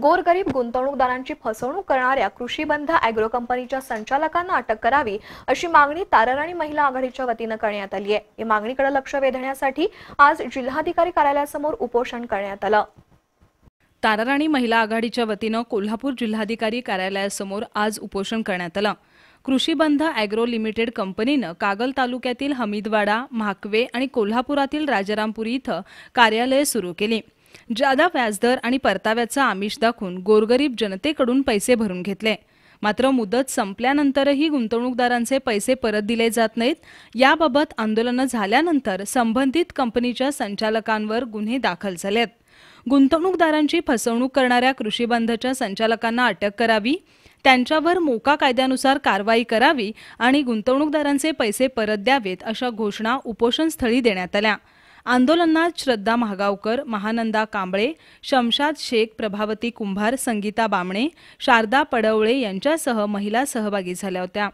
गोरगरीब गुंतवणूकदारांची फसवणूक करणाऱ्या कृषीबंध अॅग्रो कंपनीच्या संचालकांना अटक करावी अशी मागणी ताराराणी महिला आघाडीच्या वतीनं करण्यात आली आहे या मागणीकडे लक्ष वेधण्यासाठी आज जिल्हाधिकारी कार्यालयासमोर उपोषण करण्यात आलं ताराराणी महिला आघाडीच्या वतीनं कोल्हापूर जिल्हाधिकारी कार्यालयासमोर आज उपोषण करण्यात आलं कृषीबंध अॅग्रो लिमिटेड कंपनीनं कागल तालुक्यातील हमीदवाडा म्हाकवे आणि कोल्हापुरातील राजारामपुरी इथं कार्यालय सुरू केली जादा व्याजदर आणि परताव्याचा आमिष दाखवून गोरगरीब जनतेकडून पैसे भरून घेतले मात्र मुदत संपल्यानंतरही गुंतवणूकदारांचे पैसे परत दिले जात नाहीत याबाबत आंदोलनं झाल्यानंतर संबंधित कंपनीच्या संचालकांवर गुन्हे दाखल झालेत गुंतवणूकदारांची फसवणूक करणाऱ्या कृषी बंधच्या संचालकांना अटक करावी त्यांच्यावर मोका कायद्यानुसार कारवाई करावी आणि गुंतवणूकदारांचे पैसे परत द्यावेत अशा घोषणा उपोषणस्थळी देण्यात आल्या आंदोलनात श्रद्धा महागावकर महानंदा कांबळे शमशाद शेख प्रभावती कुंभार संगीता बामणे शारदा पडवळे यांच्यासह महिला सहभागी झाल्या होत्या